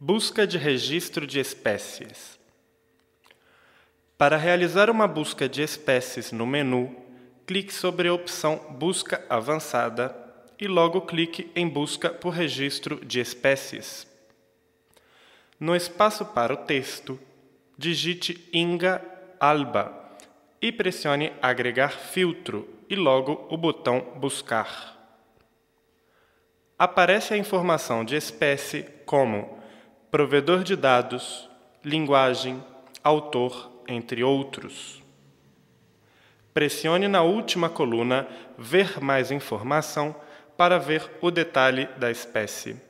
Busca de registro de espécies. Para realizar uma busca de espécies no menu, clique sobre a opção Busca Avançada e logo clique em Busca por Registro de Espécies. No espaço para o texto, digite Inga Alba e pressione Agregar filtro e logo o botão Buscar. Aparece a informação de espécie como provedor de dados, linguagem, autor, entre outros. Pressione na última coluna Ver mais informação para ver o detalhe da espécie.